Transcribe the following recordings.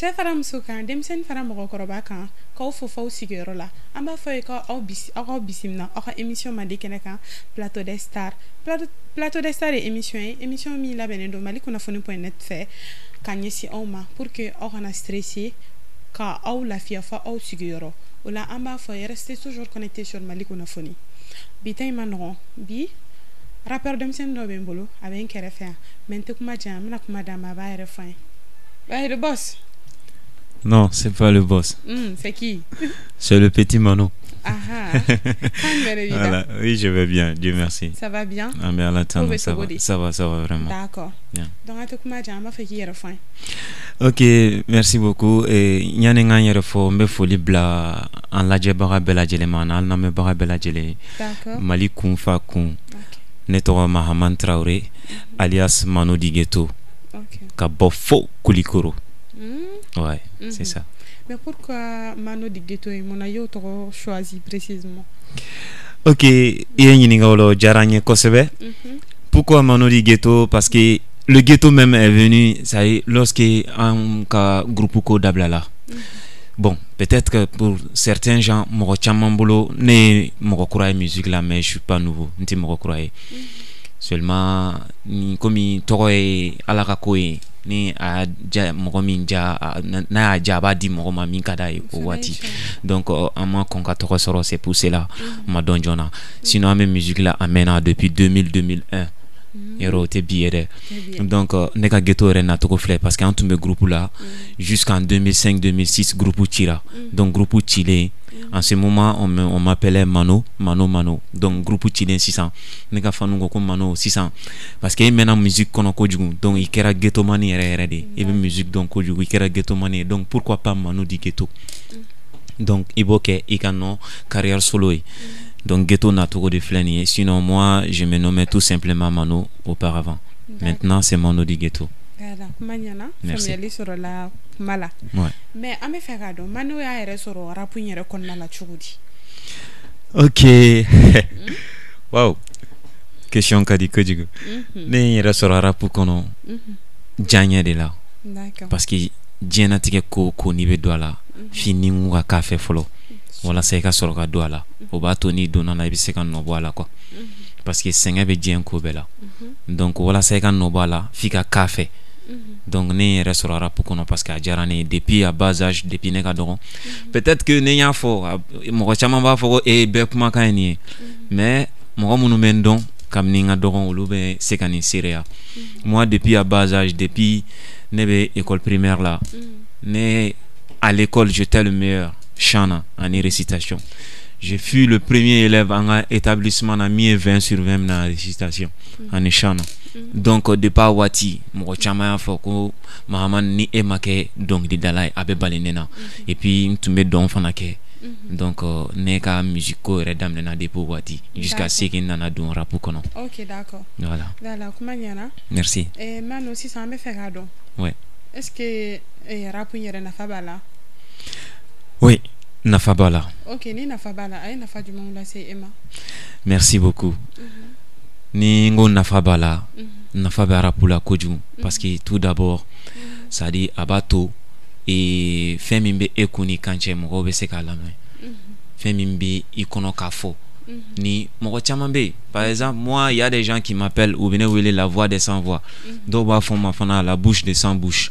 De fara m so kan dem sen fara mo korba kanòoufo faw si ro la amba f e ka bis a bisimna och emisyon ma deken ka plato dèsstar pla dèssta de emisyon e. emisyon mi la do maliku nafonni p net fè kan nye si aoma pur ke o na stresie ka a lafia fò ou sigro ou la amba f foiye restee toujours konekteyon malikuunafonni bit manron bi rappper demsen dobe boulo aben k ke refè mentuk ma jamm mnak madam ma bag de bs. Non, c'est pas le boss. Mmh, c'est qui C'est le petit Manon. Ah, ah. voilà. Oui, je vais bien, Dieu merci. Ça va bien Ah, mais à la ça, va, ça va, ça va, ça va vraiment. D'accord. Bien. Ok, merci beaucoup. Yani nga yɛrɛ fɔ n bɛ foli bila an lajɛbaga bɛɛ lajɛlen ma n'an lamɛnbaga bɛɛ lajɛlen mali kun fa kun ne tɔgɔ mahaman Traoré, mhm. alias manu digeto ka bɔ fo kulikoro oui, mhm. c'est ça. Mais pourquoi Mano ghetto, et yo t'ont choisi précisément Ok, il y a une chose. Pourquoi Mano Ghetto? Parce que le ghetto même est venu, ça y est, lorsque un groupe ko dablala. Mhm. Bon, peut-être que pour certains gens, je chamambolo, ne pas musique là, mais je suis pas nouveau, ne mhm. Seulement, comme il t'aurait à la ni a ja mɔgɔ min ja n'a ja a b'a di mɔgɔ ma min ka d'a ye o donc euh, an ma kɔn c'est pour cela mhm. ma dɔn sinon même bɛ musique la a mɛnna depuis 2000 2001 mhm. yɔrɔ o tɛ bi yɛrɛ donc euh, ne ka ghetto yɛrɛ nacogo filɛ parce que an tun bɛ groupe la mhm. jusqu'en 2005 2006 groupe cira donc groupe cilen en ce moment on m'appelait Mano Mano Mano donc groupe ciden 600. ne ka fanu ko Mano 600 parce que maintenant la musique ko kojugu donc il ghetto ghettomani yɛrɛ yɛrɛ de Il bɛ musique donc musique il kɛra ghetto. donc pourquoi pas Mano di ghetto donc il y a une carrière solo donc ghetto naturel de flanier sinon moi je me nommais tout simplement Mano auparavant maintenant c'est Mano di ghetto k'a kuma ɲɛna faamuyali sɔrɔla kuma la mɛ an bɛ fɛ k'a dɔn manu y'a yɛrɛ e sɔrɔ arabu yɛrɛ kɔnɔna la cogo di ok waw hmm? wow question ka di kojugu mm ne n e yɛrɛ sɔrɔ rapu kɔnɔ mm de la parce que diɲɛnatigɛ ko ko n'i be do mhm. a mhm. la -hmm. ka k'a fɛ fɔlɔ walasa i ka sɔrɔ ka do a la o b'a to n'i donna la i e be se ka nɔbɔ a la quoi mhm. parce que sɛgɛn be diɲɛ ko bɛɛ la donk walasa i ka nɔ bɔ a la f'i ka k'a fɛ Mhm. donc ne yɛrɛ sɔrɔ qu'on kɔnɔ parce qu'à a nous depuis à bas âge depuis ne ka mhm. peut-être que nous y'a fɔ mɔgɔ caman fort, et ko ma bɛɛ mais mon mon nous n donc comme n ka dɔgɔn olu c'est se mhm. moi depuis à bas âge depuis l'école ben, école primaire là mais à l'école j'étais le meilleur chant en récitation je fus le premier élève en établissement à mi 20 sur 20 en récitation en chant donc de pa wati mo chama y'a ni e ma donc dalai dalai a mhm. et puis tu mets mhm. donc ne ka musique jusqu'à ce que nana don rap ok d'accord voilà voilà merci et man aussi ça me ouais est-ce que eh, rap oui na fabala ok ni na fabala a fa du monde merci beaucoup mhm ni n ko nafa b'a la nafa bɛ arabu la kojugu parce que tout d'abord ça a b'a to e, fɛn min bɛ e kun ni kan cɛ mɔgɔw bɛ se k'a lamɛn fɛn min bɛ i kɔnɔ k'a fɔ ni mɔgɔ caman bɛ yen par exemple moi il y a des gens qui m'appellent u bɛ ne wele la voix des sans voix dɔw b'a fɔ n ma fana la bouche des sans bouche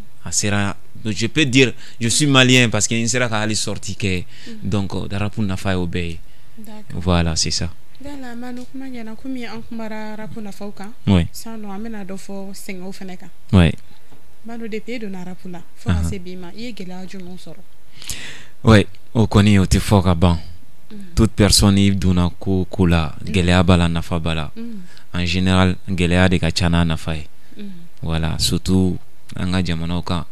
a sera je peux dire je suis malien parce qu'il sera qu'à aller sortir que donc darapu nafa obey voilà c'est ça yala manu kuma ɲɛna kumi an kuma rapu nafaw kan san nɔ amena do fo singo sɛngɛw fɛnɛ kan manu de i donna rapu la fɔɔ ka se bi ma i ye gwɛlɛya jumanw oui o koni o te fɔ ka ban toute personne y donna ko ko la gwɛlɛya na la nafa b'a en général gwɛlɛya de ka n'a fa voilà surtout an ka jamanaw kan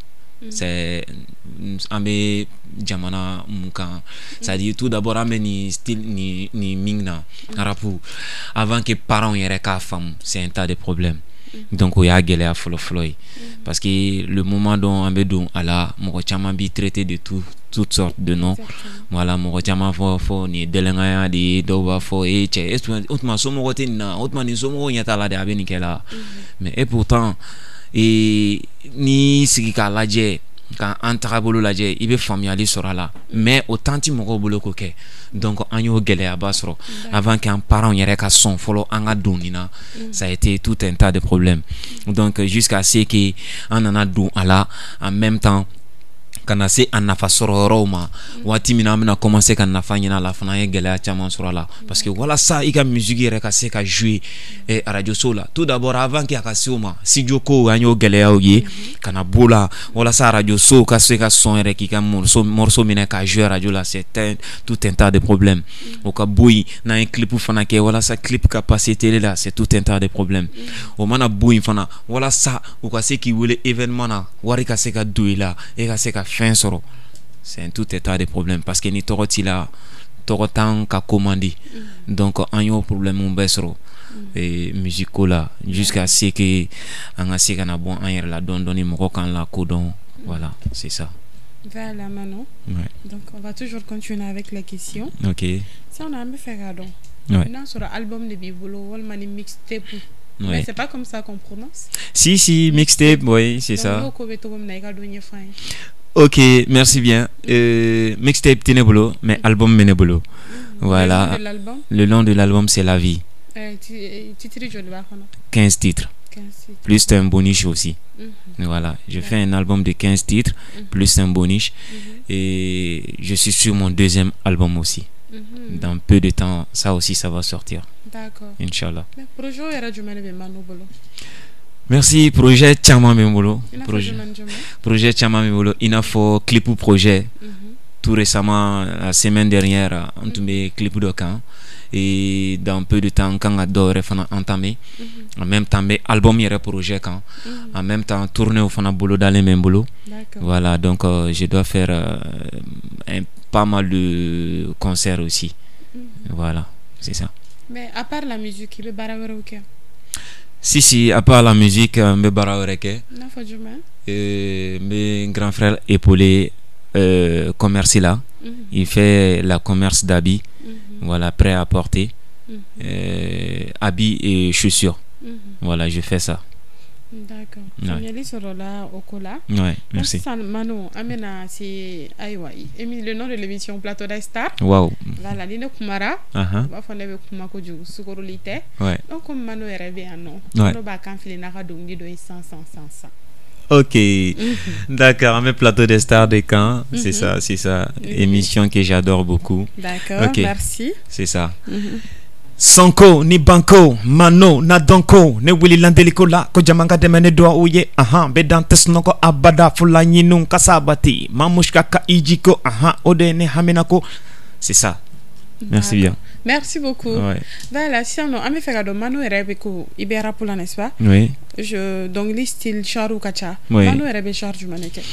mm. c'est mm, an bɛ jamana mun kan mm. c'est dire tout d'abord an bɛ style ni ni min na avant que parents yɛrɛ k'a faamu c'est un tas de problèmes donc o y'a gɛlɛya fɔlɔfɔlɔ ye parce que le moment dont an dont don a la mɔgɔ caman b'i traité de tout toutes sortes de noms voilà mɔgɔ caman fɔ fɔ nin ye dɛlɛnkanya de ye dɔw b'a fɔ e cɛ o tuma somɔgɔw tɛ nin na o tuma nin somɔgɔw ɲɛ t'a la de a bɛ nin kɛ mais et pourtant et n'i sigi k'a lajɛ ka an tagabolo lajɛ i sera faamuyali sɔrɔ la mais o temps ti mɔgɔw bolo k'o kɛ donc an y'o gɛlɛyaba sɔrɔ avant qu'un an parents yɛrɛ ka sɔn fɔlɔ an ka don mm. ça a été tout un tas de problèmes donc jusqu'à ce que an nana don a la en même temps ka na se a nafa sɔrɔ yɔrɔw ma mm. waati min na an bena komanse ka nafa ɲini a la fana an ye gɛlɛya caman sɔrɔ la mm. parce walasa i ka misiki yɛrɛ ka se ka jouer mm. eh, arajoso la tout d'abord avant que a ka se ma studio kow an y'o gɛlɛyaw ye -hmm. ka b'o la walasa arajosow ka se ka sɔn yɛrɛ k'i ka morceau minɛ k'a jouer radio la c'est tout un tas de problèmes o ka bo n'an ye clip fana kɛ walasa clip ka passer télé la c'est tout un tas de problèmes o mana bo fana walasa u ka se k'i wele événement na wari ka se ka don i la e ka se ka c'est un tout état de problème parce que ni tɔgɔ t'i la commandé mm. donc ka mm. ko man di donc problème bɛɛ sɔrɔ musique là jusqu'à ce que en assez bon ka na bɔ la yɛrɛ la mon rock la codon voilà c'est ça Voilà, Manon. Ouais. Donc, on va toujours continuer avec la question. Ok. si on a un peu fait radon. Maintenant, sur l'album de Bibolo, on a une mixtape. Mais c'est pas comme ça qu'on prononce. Si, si, mixtape, oui, c'est ça. Ok, merci bien. Euh, mixtape Tenebolo, mais album Menebolo. Voilà. Le nom de l'album, c'est La vie. 15 euh, euh, titres. Plus un bonus aussi. Mhm. Voilà. Je fais un album de 15 titres, mhm. plus un bonus. Mhm. Et je suis sur mon deuxième album aussi. Dans peu de temps, ça aussi, ça va sortir. D'accord. Inch'Allah merci projet caman projet projet il Il a bolo a n'a fɔ clip projet mhm. tout récemment la semaine dernière on a mhm. fait clip de camp. et dans peu de temps quand on adore entamer. entamé mhm. en même temps mes il album a projet kan en même temps au fana dans les mêmes boulots. voilà donc euh, je dois faire euh, un pas mal de concerts aussi voilà c'est ça mais à part la musique il le pas si, si, à part la musique, je euh, suis et Mon grand frère épaulé euh, commerce là. Mhm. Il fait la commerce d'habits, mhm. voilà, prêt à porter. Mhm. Euh, habits et chaussures. Voilà, je fais ça. D'accord. Faamuyali sɔrɔla là au la. Ouais, merci. Manu, amène an bɛna se le nom de l'émission plateau des stars. Waouh. Voilà ni kumara. Anhan. Uh-huh. U b'a fɔ ne bɛ kuma kojugu sugoroli Ouais. Donc Manu est yɛrɛ à nous. nɔ. Ouais. Mano b'a kan fili n'a ka dɔnkili 100, 100. Ok, mm-hmm. d'accord, un plateau des stars des camps, c'est mm-hmm. ça, c'est ça, mm-hmm. émission que j'adore beaucoup. D'accord, merci. C'est ça. Sanko ni banco Mano na ne wili Landeliko la ko jamanga de dɛmɛ ne duwawu aha, abada fula ɲiniw kasabati, sabati Mamushka ka iji ko ode ode ne hamina c'est ça merci bien merci beaucoup ouais. voilà si on a fɛ ka Mano yɛrɛ ibera pour la n'est-ce pas oui je donc, style il charou kacha. oui. Mano yɛrɛ bɛ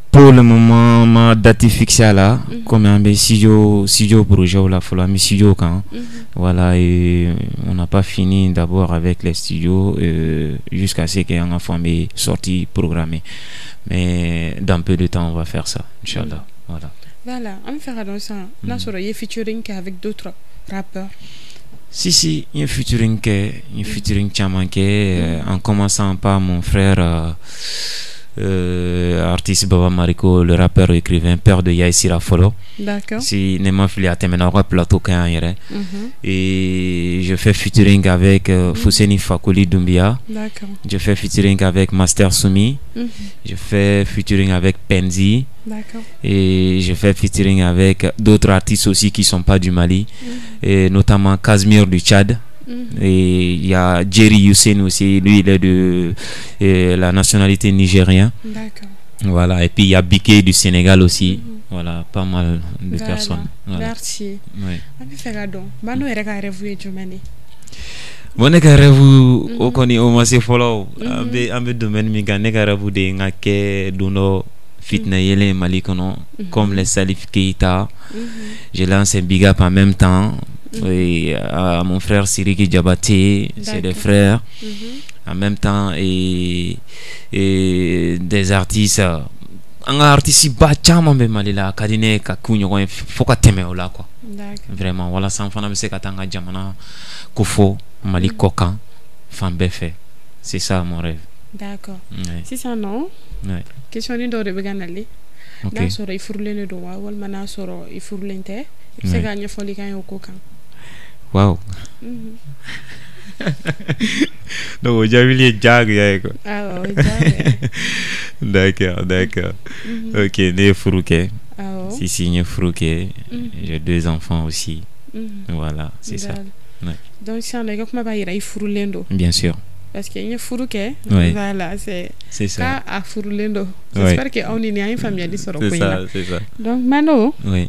pour le moment ma date fixée là mm-hmm. comme un studio studio projet ou la folle, mais studio quand mm-hmm. voilà et on n'a pas fini d'abord avec les studios euh, jusqu'à ce qu'il qu'un enfant soit sorti programmé mais dans peu de temps on va faire ça inchallah mm-hmm. voilà voilà on fera dans ça là sur un featuring avec d'autres rappeurs si, si, il y a un featuring, qui a manqué euh, en commençant par mon frère euh, euh, artiste Baba Mariko, le rappeur écrivain, père de Yaïsira Rafolo. D'accord. Si Nema plateau mhm. Et je fais featuring avec euh, mhm. Fouseni Fakouli Fakoli Dumbia. D'accord. Je fais featuring avec Master Soumi. Mhm. Je fais featuring avec Penzi. D'accord. Et je fais featuring avec d'autres artistes aussi qui ne sont pas du Mali, et notamment Casimir du Tchad. Et il y a Jerry Hussein aussi, lui il est de euh, la nationalité nigérienne. D'accord. Voilà, et puis il y a Biké du Sénégal aussi. Mm-hmm. Voilà, pas mal de personnes. Voilà. Merci. Oui. Mano mm -hmm. rêve vous Bon, ne ka rêve vous mm-hmm. koni o ma se fɔlɔ an bɛ an bɛ domaine min kan ne ka rêve de ye n fitna comme mm-hmm. les Salif Keita, j'ai lancé Big Up en même temps Mhm. oui à mon frère Siriki Diabaté, c'est des frères. Mhm. En même temps, et, et des artistes. on ka artisi ba caman bɛ mali la mhm. a ka di ne ye ka k'u ɲɔgɔn ye fɔɔ ka vraiment walasa n fana bɛ se ka taa n ka jamana kofɔ mali mm. kɔ c'est ça mon rêve d'accord ouais. sisan nɔ ouais. questionni dɔ de bɛ ka nale okay. le sɔrɔ i furulen de don wa walima n'a sɔrɔ i furulen tɛ i bɛ se ka ko kan wow. Donc aujourd'hui, il est Ah ouais, D'accord, d'accord. Ok, né suis Ah ouais. Oh. Si, si, né Frouke. J'ai deux enfants aussi. Voilà, c'est ça. Ouais. Donc, si on a ça, il y aller Froulendo. Bien sûr. Parce qu'il y a Frouke. Hein? Voilà, c'est. C'est ça. J'espère qu'on est une famille à C'est ça, c'est ça. Donc, Mano. Oui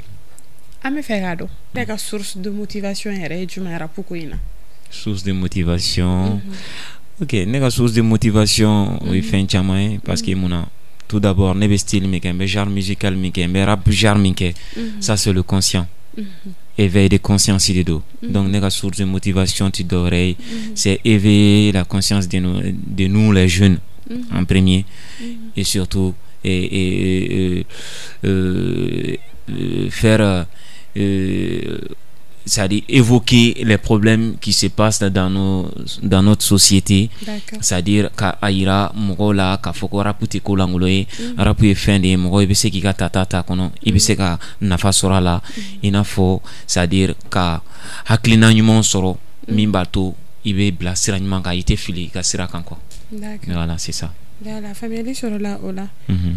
an bɛ fɛ source de motivation yɛrɛ ye jumɛn arabu ko na source de motivation mhm. ok ne ka source de motivation mhm. o fait un caman eh, parce que mhm. mun tout d'abord ne bɛ style min kɛ n bɛ genre musical min kɛ n rap genre min ça c'est le conscient éveil de conscience des deux. donc ne ka source de motivation tu d'oreille c'est éveiller la conscience de nous, de nous les jeunes en premier et surtout et, et, euh, euh, faire euh, euh, c'est-à-dire évoquer les problèmes qui se passent dans, nos, dans notre société. C'est-à-dire ka aira mɔgɔw la k'a fɔ ko ko mm. rapu de k'i tata ta kɔnɔ i se ka mm. nafa mm. n'a c'est-à-dire ka hakilina mimbato ibe min b'a i fili i ka sira kan quoi. Voilà, c'est ça. la famille sɔrɔla o la. Mhm.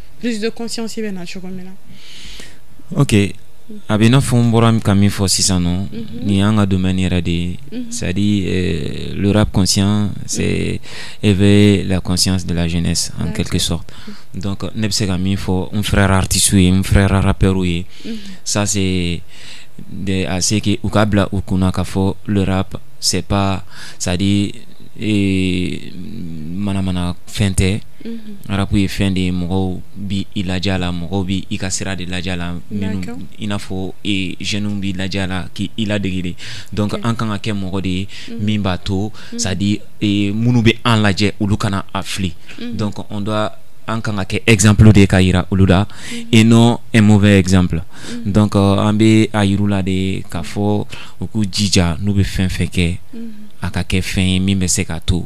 plus de conscience i bɛ na ok a bɛ i n'a fɔ n bɔra ka min fɔ sisan nɔ de c'est à dire mhm. euh, le rap conscient c'est mhm. éveiller la conscience de la jeunesse en quelque sorte mhm. donc ne bɛ se frère artiste ye n frère rappeur ye ça c'est de à ce que u ka bila u k'a le rap c'est pas c'est à dire eh, mm, manamana fɛn tɛ Mhm. arabu ye fɛn de ye mɔgɔw bi i laja la mɔgɔw bi i ka sira de laja la minnu i n'a fɔ e jeunes bi laja la k'i i ladege de donc an kan ka kɛ mɔgɔ de ye mhm. min b'a to mhm. c'est à dire e minnu bɛ an lajɛ olu kana a donc on doit an kan ka exemple de ka yira olu la et non un mauvais exemple donc euh, an bɛ a la de k'a fɔ u k'u jija n'u bɛ fɛn fɛn kɛ a ka min bɛ k'a to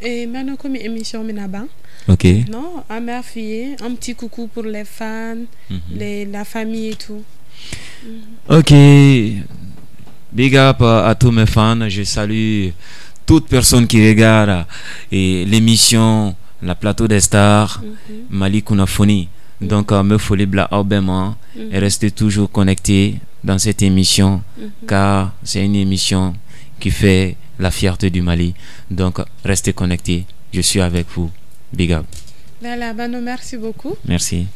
Et maintenant, comme émission, Ok. Non, à ma fille, un petit coucou pour les fans, mhm. les, la famille et tout. Mhm. Ok. Big up à tous mes fans. Je salue toute personne qui regarde euh, l'émission La Plateau des Stars, mm Mali Kounafoni. Mhm. Donc, euh, me folie bla aubement et rester toujours connecté dans cette émission car c'est une émission qui fait la fierté du Mali. Donc, restez connectés. Je suis avec vous. Big up. Lala merci beaucoup. Merci.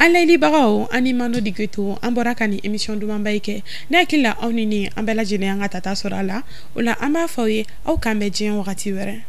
an layilibagaw an amborakani mando digi émission du Mambaike, N'akila onini, la aw la o la an